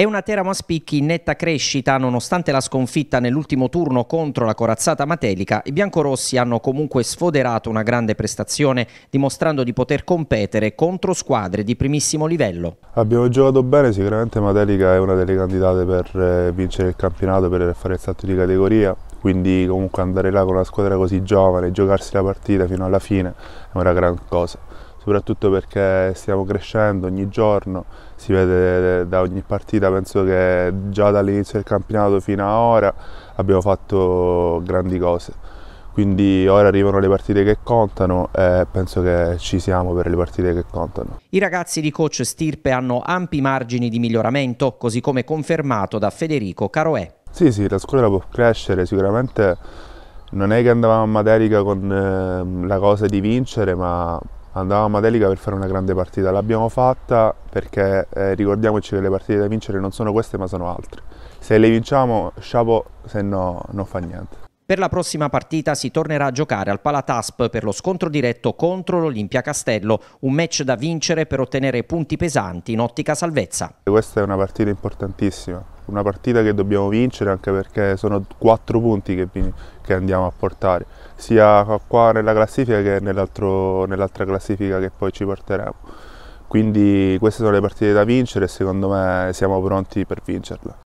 È una Teramo a spicchi in netta crescita, nonostante la sconfitta nell'ultimo turno contro la corazzata matelica, i biancorossi hanno comunque sfoderato una grande prestazione, dimostrando di poter competere contro squadre di primissimo livello. Abbiamo giocato bene, sicuramente Matelica è una delle candidate per eh, vincere il campionato, per fare il salto di categoria, quindi comunque andare là con una squadra così giovane, giocarsi la partita fino alla fine è una gran cosa soprattutto perché stiamo crescendo ogni giorno, si vede da ogni partita, penso che già dall'inizio del campionato fino ad ora abbiamo fatto grandi cose. Quindi ora arrivano le partite che contano e penso che ci siamo per le partite che contano. I ragazzi di coach Stirpe hanno ampi margini di miglioramento, così come confermato da Federico Caroè. Sì, sì, la squadra può crescere, sicuramente non è che andavamo a Materica con eh, la cosa di vincere, ma andavamo a Delica per fare una grande partita. L'abbiamo fatta perché eh, ricordiamoci che le partite da vincere non sono queste ma sono altre. Se le vinciamo, sciapo, se no non fa niente. Per la prossima partita si tornerà a giocare al Palatasp per lo scontro diretto contro l'Olimpia Castello, un match da vincere per ottenere punti pesanti in ottica salvezza. Questa è una partita importantissima, una partita che dobbiamo vincere anche perché sono quattro punti che, che, andiamo a portare, sia qua nella classifica che nell'altra classifica che poi ci porteremo. Quindi queste sono le partite da vincere e secondo me siamo pronti per vincerle.